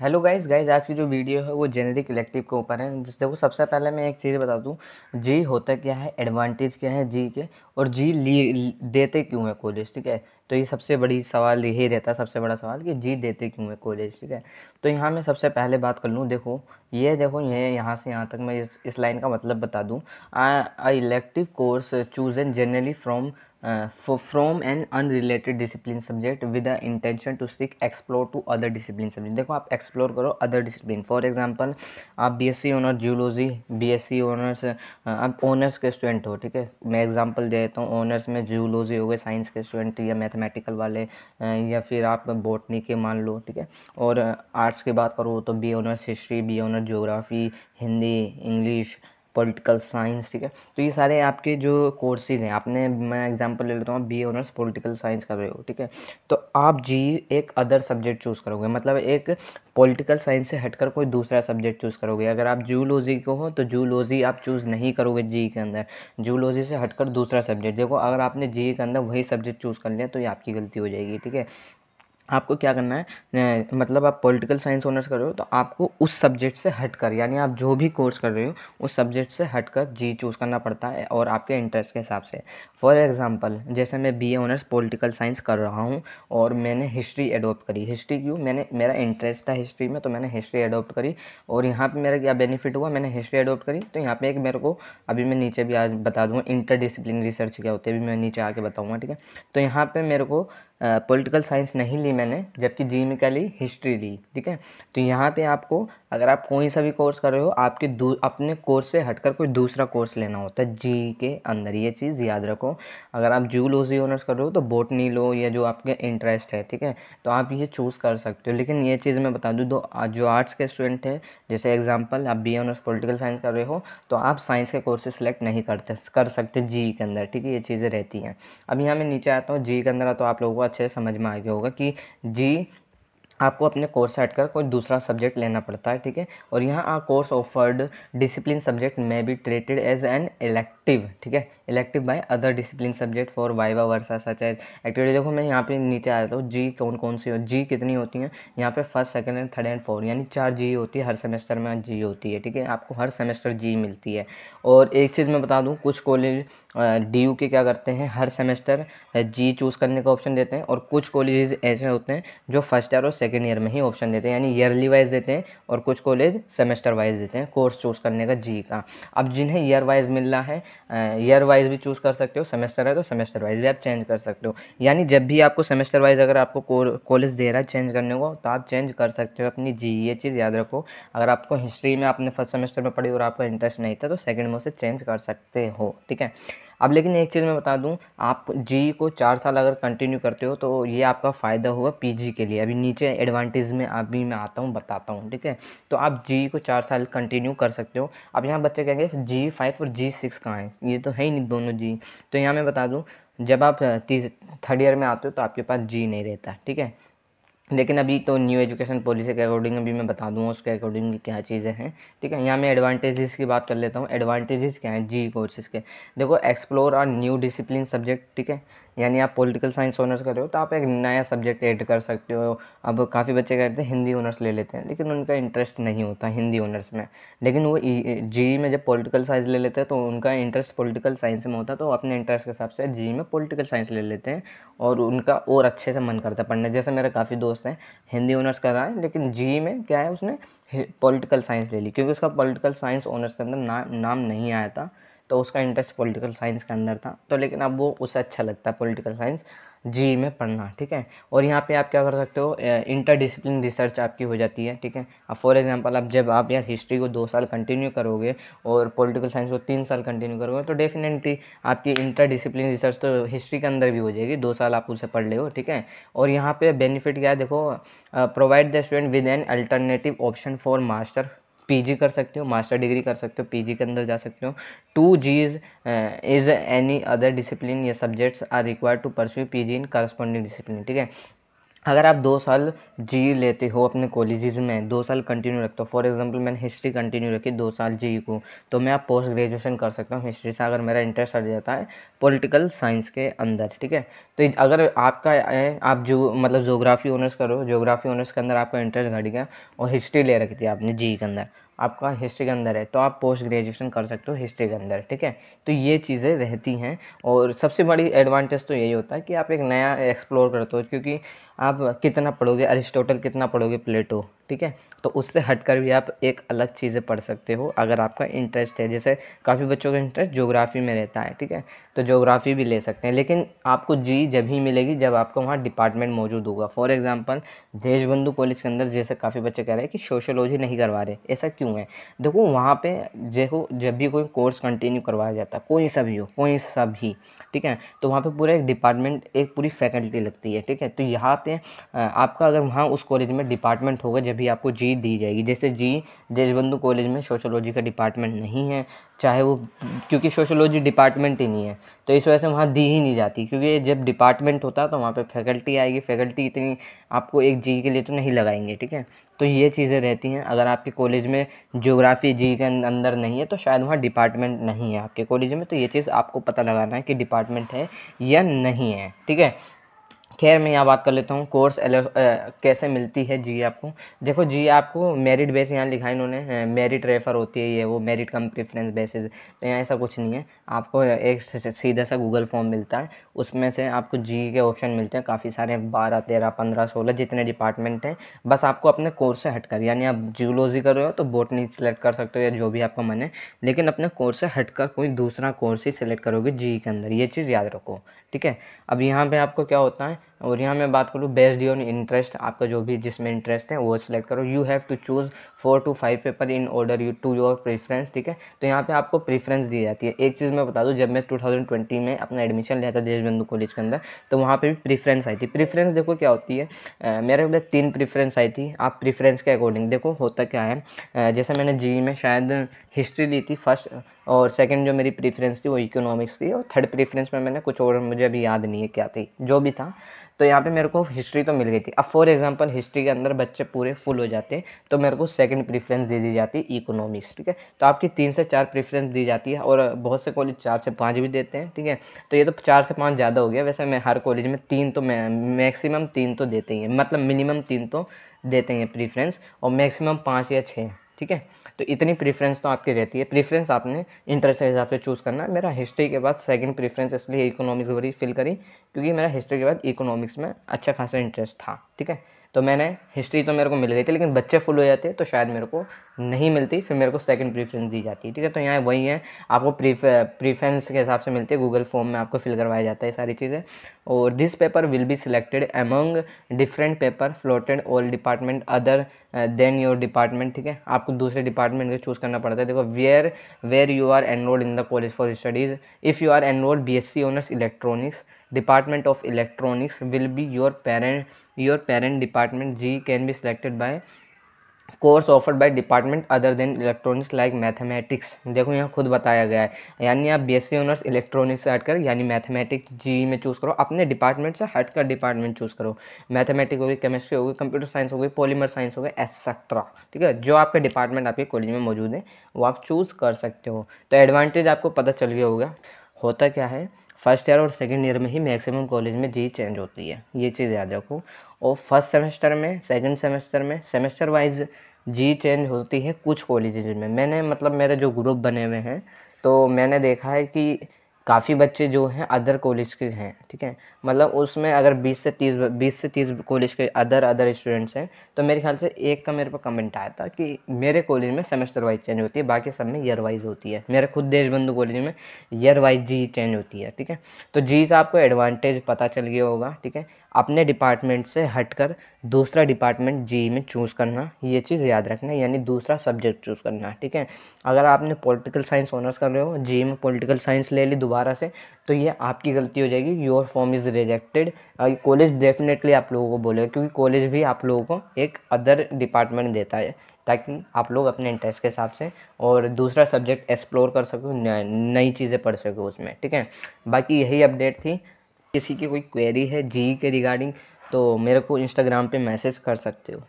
hello guys guys आज की जो वीडियो है वो जेनेरिक इलेक्टिव के ऊपर है जिस देखो सबसे पहले मैं एक चीज़ बता दूं जी होता क्या है एडवांटेज क्या है जी के और जी ली देते क्यों है कॉलेज ठीक है तो ये सबसे बड़ी सवाल यही रहता है सबसे बड़ा सवाल कि जी देते क्यों है कॉलेज ठीक है तो यहाँ मैं सबसे पहले बात कर लूँ देखो ये देखो ये यहाँ से यहाँ तक मैं इस, इस लाइन का मतलब बता दूँ elective course choose an generally from for from an an unrelated subject with with the intention to seek explore to other discipline देखो आप एक्सप्लोर करो अदर डिसिप्लिन फ़ॉर एग्ज़ाम्पल आप B S C honour zoology B S C honours आप honours के student हो ठीक है मैं एग्जाम्पल दे देता हूँ ऑनर्स में जूलॉजी हो गए साइंस के स्टूडेंट या मैथमेटिकल वाले uh, या फिर आप बॉटनी के मान लो ठीक है और आर्ट्स uh, की बात करो तो B honours history B honours geography Hindi English political science ठीक है तो ये सारे आपके जो कोर्सेज हैं आपने मैं एग्जांपल ले लेता हूँ बी ऑनर्स पॉलिटिकल साइंस कर रहे हो ठीक है तो आप जी एक अदर सब्जेक्ट चूज़ करोगे मतलब एक पॉलिटिकल साइंस से हटकर कोई दूसरा सब्जेक्ट चूज़ करोगे अगर आप जूलॉजी को हो तो जूलॉजी आप चूज़ नहीं करोगे जी के अंदर जूलॉजी से हटकर दूसरा सब्जेक्ट देखो अगर आपने जी के अंदर वही सब्जेक्ट चूज़ कर लिया तो ये आपकी गलती हो जाएगी ठीक है आपको क्या करना है मतलब आप पॉलिटिकल साइंस ऑनर्स कर रहे हो तो आपको उस सब्जेक्ट से हटकर यानी आप जो भी कोर्स कर रहे हो उस सब्जेक्ट से हटकर जी चूज़ करना पड़ता है और आपके इंटरेस्ट के हिसाब से फॉर एग्ज़ाम्पल जैसे मैं बीए ऑनर्स पॉलिटिकल साइंस कर रहा हूँ और मैंने हिस्ट्री एडोप्ट करी हिस्ट्री क्यों मैंने मेरा इंटरेस्ट था हिस्ट्री में तो मैंने हिस्ट्री एडोप्ट करी और यहाँ पर मेरा क्या बेनिफिट हुआ मैंने हिस्ट्री एडोप्ट करी तो यहाँ पर एक मेरे को अभी मैं नीचे भी आज बता दूँगा इंटर डिसिप्लिन रिसर्च क्या होती है अभी मैं नीचे आके बताऊँगा ठीक है तो यहाँ पर मेरे को पॉलिटिकल साइंस नहीं ली मैंने जबकि जी में क्या ली हिस्ट्री ली ठीक है तो यहाँ पे आपको अगर आप कोई सा भी कोर्स कर रहे हो आपके अपने कोर्स से हटकर कोई दूसरा कोर्स लेना होता है जी के अंदर ये चीज़ याद रखो अगर आप जूलॉजी ऑनर्स कर रहे हो तो बोटनी लो या जो आपके इंटरेस्ट है ठीक है तो आप ये चूज़ कर सकते हो लेकिन ये चीज़ मैं बता दूँ तो जो आर्ट्स के स्टूडेंट हैं जैसे एग्जाम्पल आप बी ऑनर्स पोलिटिकल साइंस कर रहे हो तो आप साइंस के कोर्सेज सेलेक्ट नहीं करते कर सकते जी के अंदर ठीक है ये चीज़ें रहती हैं अब यहाँ मैं नीचे आता हूँ जी के अंदर तो आप लोगों को अच्छे से समझ में आ गया होगा कि जी आपको अपने कोर्स से कर कोई दूसरा सब्जेक्ट लेना पड़ता है ठीक है और यहाँ a course offered discipline subject may be treated as an elective ठीक है elective by other discipline subject for viva वर्षा सच एज एक्टिविटी देखो मैं यहाँ पे नीचे आ जाता हूँ जी कौन कौन सी हो जी कितनी होती हैं यहाँ पे first second and third and fourth यानी चार जी होती है हर सेमेस्टर में जी होती है ठीक है आपको हर सेमेस्टर जी मिलती है और एक चीज़ मैं बता दूँ कुछ कॉलेज डी के क्या करते हैं हर सेमेस्टर जी चूज़ करने का ऑप्शन देते हैं और कुछ कॉलेज ऐसे होते हैं जो फर्स्ट ईयर और सेकेंड सेकेंड ईयर में ही ऑप्शन देते हैं यानी ईयरली वाइज देते हैं और कुछ कॉलेज सेमेस्टर वाइज देते हैं कोर्स चूज़ करने का जी का अब जिन्हें ईयर वाइज मिल रहा है ईयर वाइज भी चूज़ कर सकते हो सेमेस्टर है तो सेमेस्टर वाइज भी आप चेंज कर सकते हो यानी जब भी आपको सेमेस्टर वाइज अगर आपको कॉलेज दे रहा है चेंज करने को तो आप चेंज कर सकते हो अपनी जी ये चीज़ याद रखो अगर आपको हिस्ट्री में आपने फर्स्ट सेमेस्टर में पढ़ी और आपका इंटरेस्ट नहीं था तो सेकेंड में उसे चेंज कर सकते हो ठीक है अब लेकिन एक चीज़ मैं बता दूं आप जी को चार साल अगर कंटिन्यू करते हो तो ये आपका फ़ायदा होगा पीजी के लिए अभी नीचे एडवांटेज में अभी मैं आता हूँ बताता हूँ ठीक है तो आप जी को चार साल कंटिन्यू कर सकते हो अब यहाँ बच्चे कहेंगे जी फाइव और जी सिक्स कहाँ है ये तो है ही नहीं दोनों जी तो यहाँ मैं बता दूँ जब आप तीस थर्ड ईयर में आते हो तो आपके पास जी नहीं रहता ठीक है लेकिन अभी तो न्यू एजुकेशन पॉलिसी के अकॉर्डिंग अभी मैं बता दूँगा उसके अकॉर्डिंग क्या चीज़ें हैं ठीक है यहाँ मैं एडवांटेजेस की बात कर लेता हूँ एडवांटेजेस क्या हैं जी कोर्सेज के देखो एक्सप्लोर और न्यू डिसिप्लिन सब्जेक्ट ठीक है यानी आप पॉलिटिकल साइंस ऑनर्स कर रहे हो तो आप एक नया सब्जेक्ट ऐड कर सकते हो अब काफ़ी बच्चे कहते हैं हिंदी ऑनर्स ले लेते हैं लेकिन उनका इंटरेस्ट नहीं होता हिंदी ऑनर्स में लेकिन वो जी में जब पॉलिटिकल साइंस ले लेते हैं तो उनका इंटरेस्ट पॉलिटिकल साइंस में होता है तो अपने इंटरेस्ट के हिसाब से जी में पॉलिटिकल साइंस ले लेते हैं और उनका और अच्छे से मन करता है पढ़ने जैसे मेरे काफ़ी दोस्त दोस्त है हिंदी ऑनर्स कर रहा है लेकिन जी में क्या है उसने पॉलिटिकल साइंस ले ली क्योंकि उसका पॉलिटिकल साइंस ऑनर्स के अंदर ना, नाम नहीं आया था तो उसका इंटरेस्ट पॉलिटिकल साइंस के अंदर था तो लेकिन अब वो उसे अच्छा लगता है पॉलिटिकल साइंस जी में पढ़ना ठीक है और यहाँ पे आप क्या कर सकते हो इंटर डिसिप्लिन रिसर्च आपकी हो जाती है ठीक है अब फॉर एग्जांपल अब जब आप यार हिस्ट्री को दो साल कंटिन्यू करोगे और पॉलिटिकल साइंस को तीन साल कंटिन्यू करोगे तो डेफिनेटली आपकी इंटर डिसिप्लिन रिसर्च तो हिस्ट्री के अंदर भी हो जाएगी दो साल आप उसे पढ़ ले हो ठीक है और यहाँ पर बेनिफिट क्या है देखो provide the student with an alternative option for master PG कर सकते हो मास्टर डिग्री कर सकते हो पीजी के अंदर जा सकते हो to these is any other discipline या subjects are required to pursue PG in corresponding discipline ठीक है अगर आप दो साल जी लेते हो अपने कॉलेजेस में दो साल कंटिन्यू रखते हो फॉर एग्जांपल मैंने हिस्ट्री कंटिन्यू रखी दो साल जी को तो मैं आप पोस्ट ग्रेजुएशन कर सकता हूँ हिस्ट्री से अगर मेरा इंटरेस्ट आ जाता है पॉलिटिकल साइंस के अंदर ठीक है तो अगर आपका आप जो मतलब जोग्राफी ऑनर्स करो जोग्राफी ऑनर्स के अंदर आपका इंटरेस्ट घट गया और हिस्ट्री ले रखी थी आपने जी के अंदर आपका हिस्ट्री के अंदर है तो आप पोस्ट ग्रेजुएशन कर सकते हो हिस्ट्री के अंदर ठीक है तो ये चीज़ें रहती हैं और सबसे बड़ी एडवांटेज तो यही होता है कि आप एक नया एक्सप्लोर करते हो क्योंकि आप कितना पढ़ोगे अरिस्टोटल कितना पढ़ोगे प्लेटो ठीक है तो उससे हट कर भी आप एक अलग चीज़ें पढ़ सकते हो अगर आपका इंटरेस्ट है जैसे काफ़ी बच्चों का इंटरेस्ट जोग्राफ़ी में रहता है ठीक है तो जोग्राफ़ी भी ले सकते हैं लेकिन आपको जी जब ही मिलेगी जब आपका वहाँ डिपार्टमेंट मौजूद होगा फॉर एग्ज़ाम्पल देशबंधु कॉलेज के अंदर जैसे काफ़ी बच्चे कह रहे हैं कि सोशोलॉजी नहीं करवा रहे ऐसा क्यों है देखो वहाँ पर देखो जब भी कोई कोर्स कंटिन्यू करवाया जाता है कोई सा भी हो कोई सा भी ठीक है तो वहाँ पर पूरा एक डिपार्टमेंट एक पूरी फैकल्टी लगती है ठीक है तो यहाँ पर आपका अगर वहाँ उस कॉलेज में डिपार्टमेंट होगा जब भी आपको जी दी जाएगी जैसे जी देशबंधु कॉलेज में सोशोलॉजी का डिपार्टमेंट नहीं है चाहे वो क्योंकि सोशोलॉजी डिपार्टमेंट ही नहीं है तो इस वजह से वहाँ दी ही नहीं जाती क्योंकि जब डिपार्टमेंट होता तो वहाँ पे फैकल्टी आएगी फैकल्टी इतनी आपको एक जी के लिए तो नहीं लगाएंगे ठीक है तो ये चीज़ें रहती हैं अगर आपके कॉलेज में जोग्राफ़ी जी के अं-, अंदर नहीं है तो शायद वहाँ डिपार्टमेंट नहीं है आपके कॉलेज में तो ये चीज़ आपको पता लगाना है कि डिपार्टमेंट है या नहीं है ठीक है खैर मैं यहाँ बात कर लेता हूँ कोर्स कैसे मिलती है जी आपको देखो जी आपको मेरिट बेस यहाँ लिखा है इन्होंने मेरिट रेफर होती है ये वो मेरिट कम प्रेफरेंस बेसिस तो यहाँ ऐसा कुछ नहीं है आपको एक सीधा सा गूगल फॉर्म मिलता है उसमें से आपको जी के ऑप्शन मिलते हैं काफ़ी सारे बारह तेरह पंद्रह सोलह जितने डिपार्टमेंट हैं बस आपको अपने कोर्स से हट कर यानी आप जियोलॉजी कर रहे हो तो बोटनी सेलेक्ट कर सकते हो या जो भी आपका मन है लेकिन अपने कोर्स से हट कर कोई दूसरा कोर्स ही सिलेक्ट करोगे जी के अंदर ये चीज़ याद रखो ठीक है अब यहाँ पे आपको क्या होता है और यहाँ मैं बात करूँ बेस्ड ऑन इंटरेस्ट आपका जो भी जिसमें इंटरेस्ट है वो सिलेक्ट करो you have to choose four to five paper in order you to your preference ठीक है तो यहाँ पे आपको प्रेफरेंस दी जाती है एक चीज़ मैं बता दूँ जब मैं 2020 में अपना एडमिशन लिया था देशबंधु कॉलेज के अंदर तो वहाँ पर भी प्रीफ्रेंस आई थी प्रीफ्रेंस देखो क्या होती है आ, मेरे पास तीन प्रीफ्रेंस आई थी आप प्रीफ्रेंस के अकॉर्डिंग देखो होता क्या है जैसे मैंने जी में शायद हिस्ट्री ली थी फर्स्ट और सेकंड जो मेरी प्रीफ्रेंस थी वो इकोनॉमिक्स थी और थर्ड प्रीफ्रेंस में मैंने कुछ और मुझे अभी याद नहीं है क्या थी जो भी था तो यहाँ पे मेरे को हिस्ट्री तो मिल गई थी अब फॉर एग्जांपल हिस्ट्री के अंदर बच्चे पूरे फुल हो जाते हैं तो मेरे को सेकंड प्रेफरेंस दे दी जाती है इकोनॉमिक्स ठीक है तो आपकी तीन से चार प्रेफरेंस दी जाती है और बहुत से कॉलेज चार से पाँच भी देते हैं ठीक है तो ये तो चार से पाँच ज़्यादा हो गया वैसे मैं हर कॉलेज में तीन तो मैक्सिमम तीन तो देते ही हैं मतलब मिनिमम तीन तो देते हैं प्रीफ्रेंस और मैक्सिमम पाँच या छः ठीक है तो इतनी प्रेफरेंस तो आपकी रहती है प्रेफरेंस आपने इंटरेस्ट के हिसाब से चूज़ करना मेरा हिस्ट्री के बाद सेकंड प्रेफरेंस इसलिए इकोनॉमिक्स बड़ी फिल करी क्योंकि मेरा हिस्ट्री के बाद इकोनॉमिक्स में अच्छा खासा इंटरेस्ट था ठीक है तो मैंने हिस्ट्री तो मेरे को मिल गई थी लेकिन बच्चे फुल हो जाते तो शायद मेरे को नहीं मिलती फिर मेरे को सेकंड प्रीफ्रेंस दी जाती है ठीक है तो यहाँ वही है आपको प्रीफ्रेंस के हिसाब से मिलती है गूगल फॉर्म में आपको फिल करवाया जाता है सारी चीज़ें और this paper will be selected among different paper floated all department other than your department ठीक है आपको दूसरे डिपार्टमेंट का चूज़ करना पड़ता है देखो where where you are enrolled in the college for studies if you are enrolled B S C honours electronics department of electronics will be your parent your parent department GE can be selected by course offered by department other than electronics like mathematics देखो यहाँ खुद बताया गया है यानी आप B S C honours electronics से हट कर यानी मैथमेटिक्स जी में चूज़ करो अपने डिपार्टमेंट से हट कर डिपार्टमेंट चूज़ करो मैथमेटिक होगी केमिस्ट्री होगी कंप्यूटर साइंस होगी पॉलीमर साइंस होगी एक्सेट्रा ठीक है जो आपके डिपार्टमेंट आपके कॉलेज में मौजूद है वो आप चूज़ कर सकते हो तो एडवांटेज आपको पता चल गया होगा होता क्या है फर्स्ट ईयर और सेकेंड ईयर में ही मैक्सिमम कॉलेज में जी चेंज होती है ये चीज़ याद रखो और फर्स्ट सेमेस्टर में सेकेंड सेमेस्टर में सेमेस्टर वाइज जी चेंज होती है कुछ कॉलेज में मैंने मतलब मेरे जो ग्रुप बने हुए हैं तो मैंने देखा है कि काफ़ी बच्चे जो हैं अदर कॉलेज के हैं ठीक है मतलब उसमें अगर 20 से 30 20 से 30 कॉलेज के अदर अदर स्टूडेंट्स हैं तो मेरे ख्याल से एक का मेरे पर कमेंट आया था कि मेरे कॉलेज में सेमेस्टर वाइज चेंज होती है बाकी सब में ईयर वाइज होती है मेरे खुद देशबंधु कॉलेज में ईयर वाइज जी चेंज होती है ठीक है तो जी का आपको एडवांटेज पता चल गया होगा ठीक है अपने डिपार्टमेंट से हट दूसरा डिपार्टमेंट जी में चूज़ करना ये चीज़ याद रखना यानी दूसरा सब्जेक्ट चूज़ करना ठीक है अगर आपने पोलिटिकल साइंस ऑनर्स कर रहे हो जी में पोलिटिकल साइंस ले ली दोबारा से तो ये आपकी गलती हो जाएगी your form is rejected college definitely आप लोगों को बोलेगा क्योंकि कॉलेज भी आप लोगों को एक अदर डिपार्टमेंट देता है ताकि आप लोग अपने इंटरेस्ट के हिसाब से और दूसरा सब्जेक्ट एक्सप्लोर कर सको नई चीज़ें पढ़ सको उसमें ठीक है बाकी यही अपडेट थी किसी की कोई क्वेरी है जी के रिगार्डिंग तो मेरे को इंस्टाग्राम पे मैसेज कर सकते हो